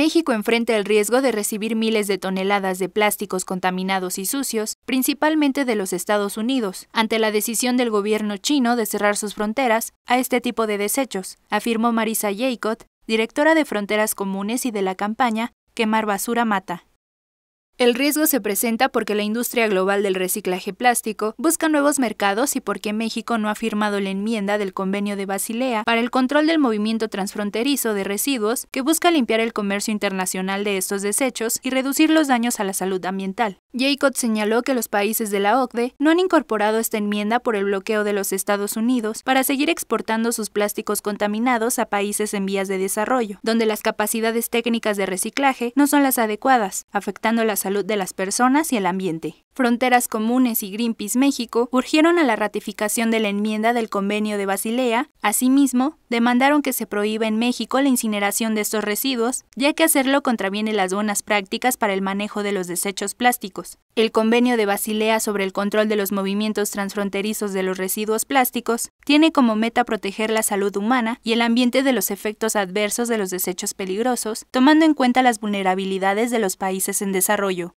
México enfrenta el riesgo de recibir miles de toneladas de plásticos contaminados y sucios, principalmente de los Estados Unidos, ante la decisión del gobierno chino de cerrar sus fronteras a este tipo de desechos, afirmó Marisa Jacob, directora de Fronteras Comunes y de la campaña Quemar Basura Mata. El riesgo se presenta porque la industria global del reciclaje plástico busca nuevos mercados y porque México no ha firmado la enmienda del Convenio de Basilea para el control del movimiento transfronterizo de residuos que busca limpiar el comercio internacional de estos desechos y reducir los daños a la salud ambiental. Jacob señaló que los países de la OCDE no han incorporado esta enmienda por el bloqueo de los Estados Unidos para seguir exportando sus plásticos contaminados a países en vías de desarrollo, donde las capacidades técnicas de reciclaje no son las adecuadas, afectando la salud salud de las personas y el ambiente. Fronteras Comunes y Greenpeace México urgieron a la ratificación de la enmienda del Convenio de Basilea. Asimismo, demandaron que se prohíba en México la incineración de estos residuos, ya que hacerlo contraviene las buenas prácticas para el manejo de los desechos plásticos. El Convenio de Basilea sobre el control de los movimientos transfronterizos de los residuos plásticos tiene como meta proteger la salud humana y el ambiente de los efectos adversos de los desechos peligrosos, tomando en cuenta las vulnerabilidades de los países en desarrollo.